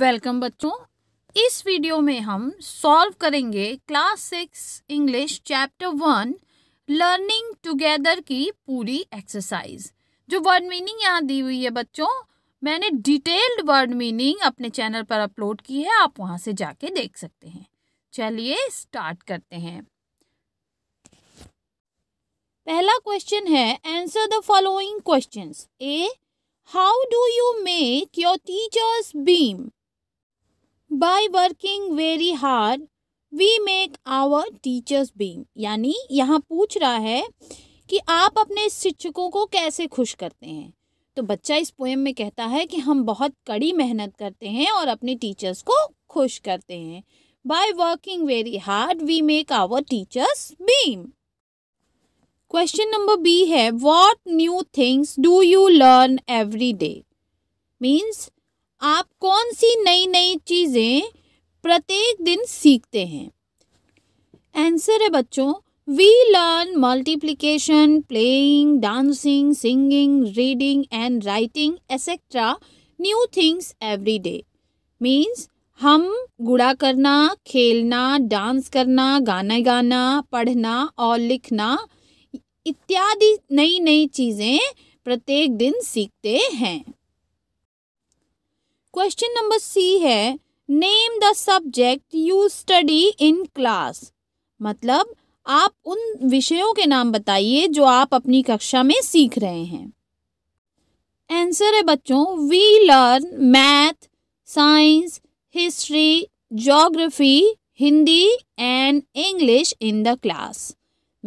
welcome बच्चों इस video में हम सॉल्व करेंगे class six English chapter one learning together की पूरी एक्सरसाइज जो वर्ड मीनिंग यहाँ दी हुई है बच्चों मैंने डिटेल्ड वर्ड मीनिंग अपने चैनल पर अपलोड की है आप वहाँ से जाके देख सकते हैं चलिए स्टार्ट करते हैं पहला क्वेश्चन है answer the following questions A how do you make your teachers beam by working very hard we make our teachers beam यानी यहाँ पूछ रहा है कि आप अपने शिक्षकों को कैसे खुश करते हैं तो बच्चा इस पोएम में कहता है कि हम बहुत कड़ी मेहनत करते हैं और अपने टीचर्स को खुश करते हैं by working very hard we make our teachers beam question number B है what new things do you learn every day means आप कौन सी नई नई चीज़ें प्रत्येक दिन सीखते हैं आंसर है बच्चों we learn multiplication playing dancing singing reading and writing etcetera new things every day means हम गुड़ा करना खेलना डांस करना गाना गाना पढ़ना और लिखना इत्यादि नई नई चीज़ें प्रत्येक दिन सीखते हैं क्वेश्चन नंबर सी है name the subject you study in class मतलब आप उन विषयों के नाम बताइए जो आप अपनी कक्षा में सीख रहे हैं आंसर है बच्चों we learn math science history geography Hindi and English in the class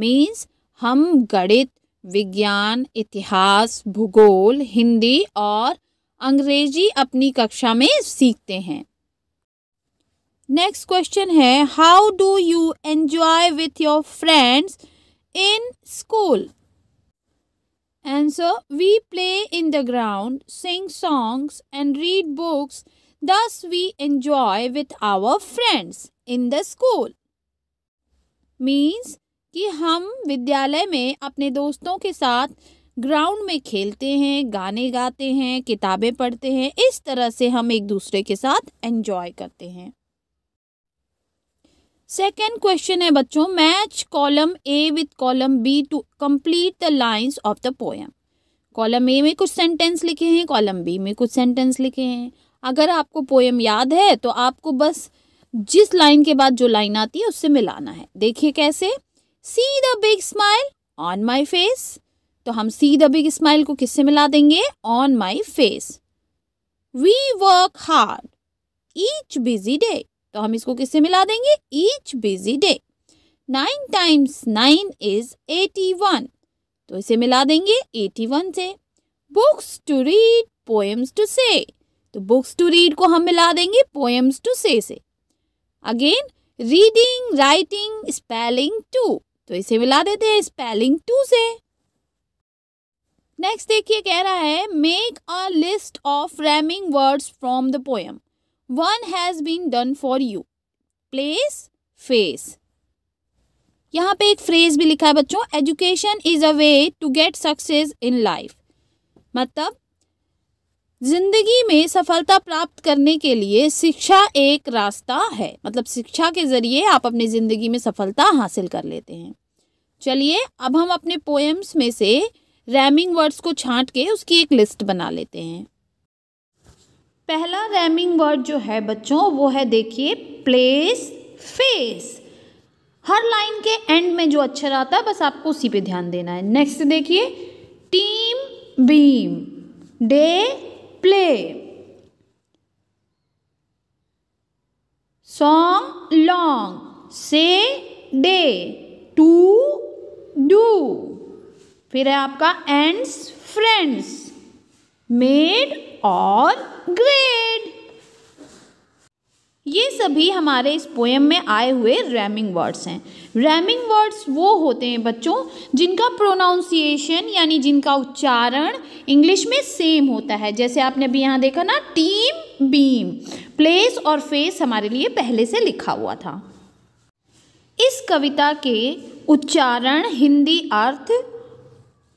means हम गणित विज्ञान इतिहास भूगोल हिंदी और अंग्रेजी अपनी कक्षा में सीखते हैं नेक्स्ट क्वेश्चन है how do you enjoy with your friends in school answer we play in the ground sing songs and read books thus we enjoy with our friends in the school means कि हम विद्यालय में अपने दोस्तों के साथ ground में खेलते हैं गाने गाते हैं किताबें पढ़ते हैं इस तरह से हम एक दूसरे के साथ एंजॉय करते हैं सेकेंड क्वेश्चन है बच्चों match column A with column B to complete the lines of the poem column A में कुछ सेंटेंस लिखे हैं कॉलम बी में कुछ सेंटेंस लिखे हैं अगर आपको पोएम याद है तो आपको बस जिस लाइन के बाद जो लाइन आती है उससे मिलाना है देखिए कैसे see the big smile on my face तो हम सी द बिग स्माइल को किससे मिला देंगे on my face we work hard each busy day तो हम इसको किससे मिला देंगे each busy day nine times nine is eighty one तो इसे मिला देंगे एटी वन से books to read poems to say तो बुक्स टू रीड को हम मिला देंगे poems to say say again reading writing spelling too तो इसे मिला देते हैं स्पेलिंग टू से नेक्स्ट देखिए कह रहा है make a list of rhyming words from the poem one has been done for you place face यहाँ पे एक फ्रेज भी लिखा है बच्चों education is a way to get success in life मतलब जिंदगी में सफलता प्राप्त करने के लिए शिक्षा एक रास्ता है मतलब शिक्षा के ज़रिए आप अपनी ज़िंदगी में सफलता हासिल कर लेते हैं चलिए अब हम अपने पोएम्स में से रैमिंग वर्ड्स को छांट के उसकी एक लिस्ट बना लेते हैं पहला रैमिंग वर्ड जो है बच्चों वो है देखिए प्लेस फेस हर लाइन के एंड में जो अच्छा रहता है बस आपको उसी पे ध्यान देना है नेक्स्ट देखिए team beam day play song long say day to do फिर है आपका एंड्स फ्रेंड्स मेड और ग्रेड ये सभी हमारे इस पोएम में आए हुए रैमिंग वर्ड्स हैं रैमिंग वर्ड्स वो होते हैं बच्चों जिनका प्रोनाउंसिएशन यानी जिनका उच्चारण इंग्लिश में सेम होता है जैसे आपने अभी यहाँ देखा ना टीम बीम प्लेस और फेस हमारे लिए पहले से लिखा हुआ था इस कविता के उच्चारण हिंदी अर्थ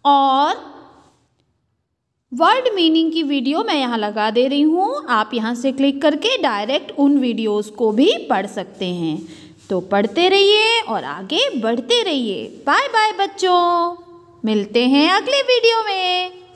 और वर्ड मीनिंग की वीडियो मैं यहाँ लगा दे रही हूँ आप यहाँ से क्लिक करके डायरेक्ट उन वीडियोस को भी पढ़ सकते हैं तो पढ़ते रहिए और आगे बढ़ते रहिए बाय बाय बच्चों मिलते हैं अगले वीडियो में